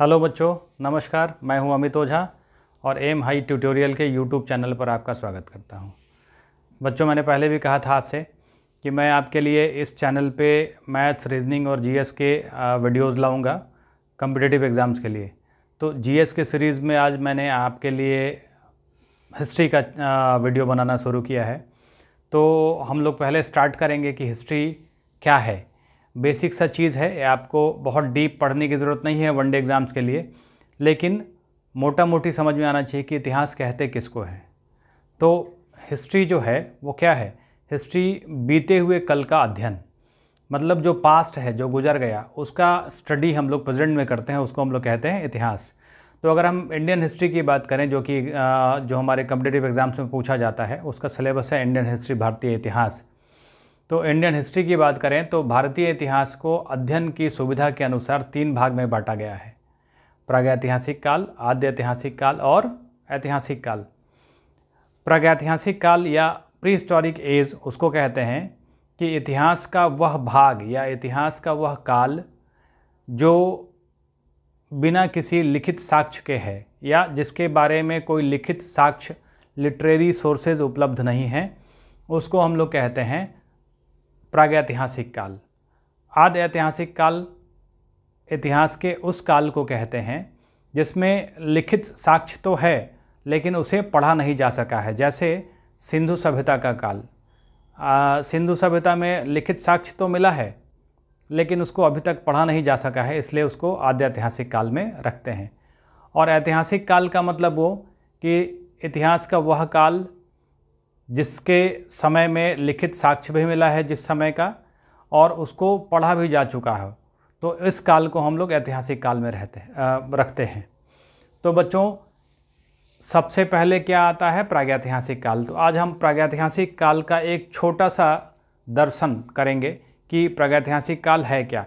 hello बच्चों नमस्कार मैं हूं अमित ओझा और एम हाई ट्यूटोरियल के यूट्यूब चैनल पर आपका स्वागत करता हूं बच्चों मैंने पहले भी कहा था आपसे कि मैं आपके लिए इस चैनल पे मैथ्स रीजनिंग और जीएस के वीडियोस लाऊंगा कम्पिटेटिव एग्ज़ाम्स के लिए तो जीएस के सीरीज़ में आज मैंने आपके लिए हिस्ट्री का वीडियो बनाना शुरू किया है तो हम लोग पहले स्टार्ट करेंगे कि हिस्ट्री क्या है बेसिक सा चीज़ है आपको बहुत डीप पढ़ने की ज़रूरत नहीं है वनडे एग्ज़ाम्स के लिए लेकिन मोटा मोटी समझ में आना चाहिए कि इतिहास कहते किसको है तो हिस्ट्री जो है वो क्या है हिस्ट्री बीते हुए कल का अध्ययन मतलब जो पास्ट है जो गुजर गया उसका स्टडी हम लोग प्रेजेंट में करते हैं उसको हम लोग कहते हैं इतिहास तो अगर हम इंडियन हिस्ट्री की बात करें जो कि जो हमारे कम्पिटेटिव एग्ज़ाम्स में पूछा जाता है उसका सिलेबस है इंडियन हिस्ट्री भारतीय इतिहास तो इंडियन हिस्ट्री की बात करें तो भारतीय इतिहास को अध्ययन की सुविधा के अनुसार तीन भाग में बांटा गया है प्रागैतिहासिक काल आद्य ऐतिहासिक काल और ऐतिहासिक काल प्रागैतिहासिक काल या प्री हिस्टोरिक एज उसको कहते हैं कि इतिहास का वह भाग या इतिहास का वह काल जो बिना किसी लिखित साक्ष्य के है या जिसके बारे में कोई लिखित साक्ष्य लिटरेरी सोर्सेज उपलब्ध नहीं हैं उसको हम लोग कहते हैं प्रागैतिहासिक काल आद ऐतिहासिक काल इतिहास के उस काल को कहते हैं जिसमें लिखित साक्ष्य तो है लेकिन उसे पढ़ा नहीं जा सका है जैसे सिंधु सभ्यता का काल सिंधु सभ्यता में लिखित साक्ष्य तो मिला है लेकिन उसको अभी तक पढ़ा नहीं जा सका है इसलिए उसको आद्य ऐतिहासिक काल में रखते हैं और ऐतिहासिक काल का मतलब वो कि इतिहास का वह काल जिसके समय में लिखित साक्ष्य भी मिला है जिस समय का और उसको पढ़ा भी जा चुका है तो इस काल को हम लोग ऐतिहासिक काल में रहते हैं रखते हैं तो बच्चों सबसे पहले क्या आता है प्रागैतिहासिक काल तो आज हम प्रागैतिहासिक काल का एक छोटा सा दर्शन करेंगे कि प्रागैतिहासिक काल है क्या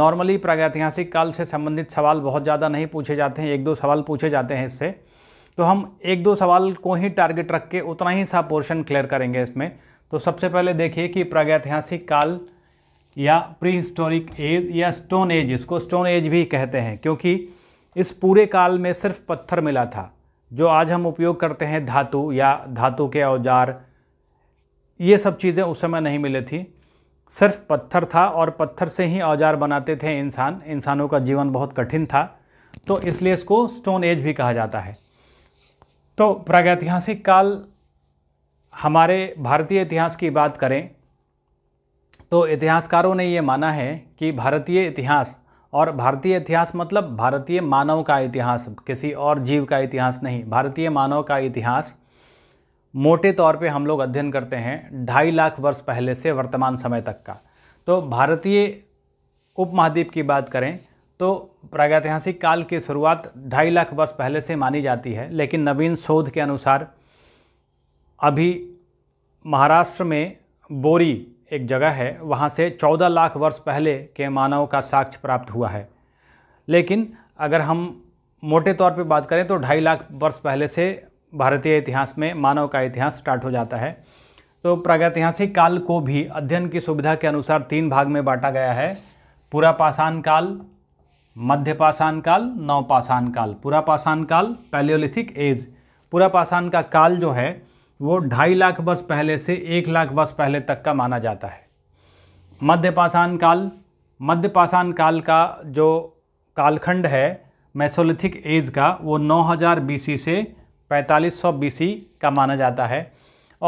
नॉर्मली प्रागैतिहासिक काल से संबंधित सवाल बहुत ज़्यादा नहीं पूछे जाते हैं एक दो सवाल पूछे जाते हैं इससे तो हम एक दो सवाल को ही टारगेट रख के उतना ही सा पोर्शन क्लियर करेंगे इसमें तो सबसे पहले देखिए कि प्रागैतिहासिक काल या प्री हिस्टोरिक एज या स्टोन एज इसको स्टोन एज भी कहते हैं क्योंकि इस पूरे काल में सिर्फ पत्थर मिला था जो आज हम उपयोग करते हैं धातु या धातु के औजार ये सब चीज़ें उस समय नहीं मिली थी सिर्फ पत्थर था और पत्थर से ही औजार बनाते थे इंसान इंसानों का जीवन बहुत कठिन था तो इसलिए इसको स्टोन एज भी कहा जाता है तो प्रागैतिहासिक काल हमारे भारतीय इतिहास की बात करें तो इतिहासकारों ने ये माना है कि भारतीय इतिहास और भारतीय इतिहास मतलब भारतीय मानव का इतिहास किसी और जीव का इतिहास नहीं भारतीय मानव का इतिहास मोटे तौर पे हम लोग अध्ययन करते हैं ढाई लाख वर्ष पहले से वर्तमान समय तक का तो भारतीय उपमहाद्वीप की बात करें तो प्रागैतिहासिक काल की शुरुआत ढाई लाख वर्ष पहले से मानी जाती है लेकिन नवीन शोध के अनुसार अभी महाराष्ट्र में बोरी एक जगह है वहाँ से चौदह लाख वर्ष पहले के मानव का साक्ष्य प्राप्त हुआ है लेकिन अगर हम मोटे तौर पर बात करें तो ढाई लाख वर्ष पहले से भारतीय इतिहास में मानव का इतिहास स्टार्ट हो जाता है तो प्रागैतिहासिक काल को भी अध्ययन की सुविधा के अनुसार तीन भाग में बांटा गया है पूरा पाषाण काल मध्य पाषाण काल नव पाषाण काल पूरा पाषाण काल पैलियोलिथिक एज पूरा पाषाण का काल जो है वो ढाई लाख वर्ष पहले से एक लाख वर्ष पहले तक का माना जाता है मध्य पाषाण काल मध्य पाषाण काल का जो कालखंड है मैसोलिथिक एज का वो 9000 बीसी से 4500 बीसी का माना जाता है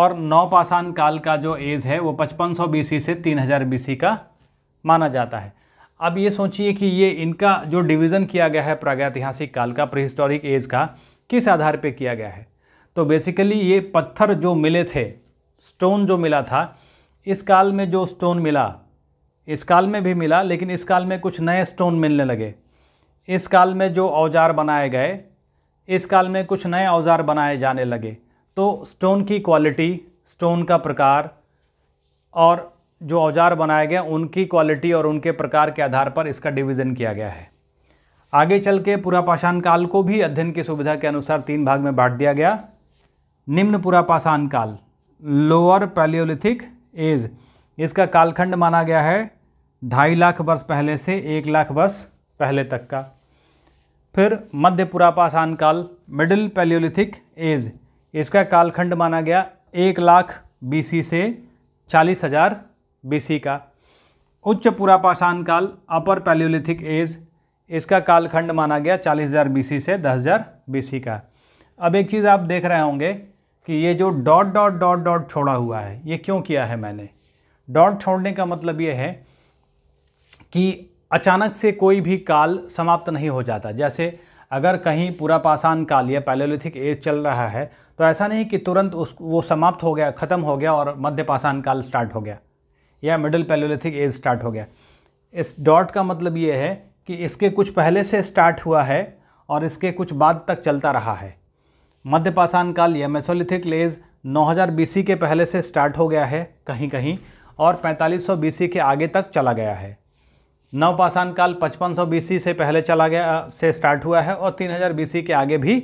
और नौपाषाण काल का जो एज है वो 5500 बीसी से 3000 बीसी का माना जाता है अब ये सोचिए कि ये इनका जो डिवीज़न किया गया है प्रागैतिहासिक काल का प्रिहिस्टोरिक एज का किस आधार पे किया गया है तो बेसिकली ये पत्थर जो मिले थे स्टोन जो मिला था इस काल में जो स्टोन मिला इस काल में भी मिला लेकिन इस काल में कुछ नए स्टोन मिलने लगे इस काल में जो औजार बनाए गए इस काल में कुछ नए औजार बनाए जाने लगे तो स्टोन की क्वालिटी स्टोन का प्रकार और जो औजार बनाए गए उनकी क्वालिटी और उनके प्रकार के आधार पर इसका डिवीज़न किया गया है आगे चल के पूरा पाषाण काल को भी अध्ययन की सुविधा के अनुसार तीन भाग में बांट दिया गया निम्न पूरा पाषाण काल लोअर पैलियोलिथिक एज इसका कालखंड माना गया है ढाई लाख वर्ष पहले से एक लाख वर्ष पहले तक का फिर मध्य पुरापाषाण काल मिडिल पैलियोलिथिक एज इसका कालखंड माना गया एक लाख बीसी से चालीस हजार बीसी का उच्च पुरापाषाण काल अपर पैलियोलिथिक एज इसका कालखंड माना गया 40,000 बीसी से 10,000 बीसी का अब एक चीज़ आप देख रहे होंगे कि ये जो डॉट डॉट डॉट डॉट छोड़ा हुआ है ये क्यों किया है मैंने डॉट छोड़ने का मतलब ये है कि अचानक से कोई भी काल समाप्त नहीं हो जाता जैसे अगर कहीं पूरा पाषाण काल या पैलोलिथिक एज चल रहा है तो ऐसा नहीं कि तुरंत उस वो समाप्त हो गया ख़त्म हो गया और मध्य पाषाण काल स्टार्ट हो गया या मिडल पैलोलिथिक एज स्टार्ट हो गया इस डॉट का मतलब ये है कि इसके कुछ पहले से स्टार्ट हुआ है और इसके कुछ बाद तक चलता रहा है मध्य पाषाण काल या मेसोलिथिक लेज 9000 बीसी के पहले से स्टार्ट हो गया है कहीं कहीं और 4500 बीसी के आगे तक चला गया है नवपाषाण काल 5500 बीसी से पहले चला गया से स्टार्ट हुआ है और 3000 बीसी के आगे भी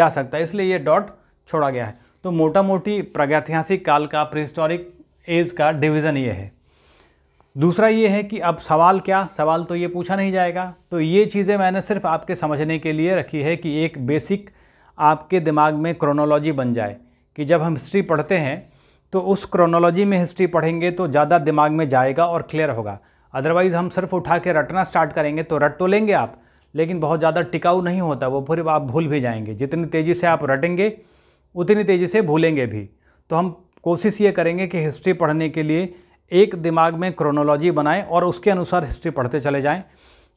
जा सकता है इसलिए ये डॉट छोड़ा गया है तो मोटा मोटी प्रागैतिहासिक काल का प्रिहिस्टोरिक एज का डिवीज़न ये है दूसरा ये है कि अब सवाल क्या सवाल तो ये पूछा नहीं जाएगा तो ये चीज़ें मैंने सिर्फ आपके समझने के लिए रखी है कि एक बेसिक आपके दिमाग में क्रोनोलॉजी बन जाए कि जब हम हिस्ट्री पढ़ते हैं तो उस क्रोनोलॉजी में हिस्ट्री पढ़ेंगे तो ज़्यादा दिमाग में जाएगा और क्लियर होगा अदरवाइज़ हम सिर्फ उठा के रटना स्टार्ट करेंगे तो रट तो लेंगे आप लेकिन बहुत ज़्यादा टिकाऊ नहीं होता वो फिर आप भूल भी जाएंगे जितनी तेज़ी से आप रटेंगे उतनी तेज़ी से भूलेंगे भी तो हम कोशिश ये करेंगे कि हिस्ट्री पढ़ने के लिए एक दिमाग में क्रोनोलॉजी बनाएं और उसके अनुसार हिस्ट्री पढ़ते चले जाएं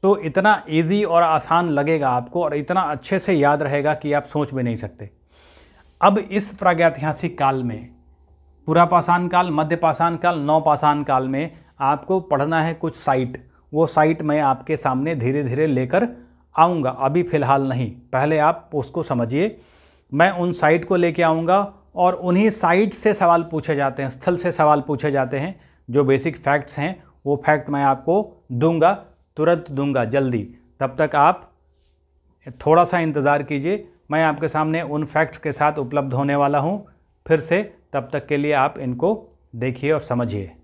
तो इतना इजी और आसान लगेगा आपको और इतना अच्छे से याद रहेगा कि आप सोच भी नहीं सकते अब इस प्रागैतिहासिक काल में पूरा पाषाण काल मध्य पाषाण काल नौ पाषाण काल में आपको पढ़ना है कुछ साइट वो साइट मैं आपके सामने धीरे धीरे लेकर आऊँगा अभी फ़िलहाल नहीं पहले आप उसको समझिए मैं उन साइट को लेके आऊँगा और उन्हीं साइट से सवाल पूछे जाते हैं स्थल से सवाल पूछे जाते हैं जो बेसिक फैक्ट्स हैं वो फैक्ट मैं आपको दूंगा तुरंत दूंगा जल्दी तब तक आप थोड़ा सा इंतज़ार कीजिए मैं आपके सामने उन फैक्ट्स के साथ उपलब्ध होने वाला हूँ फिर से तब तक के लिए आप इनको देखिए और समझिए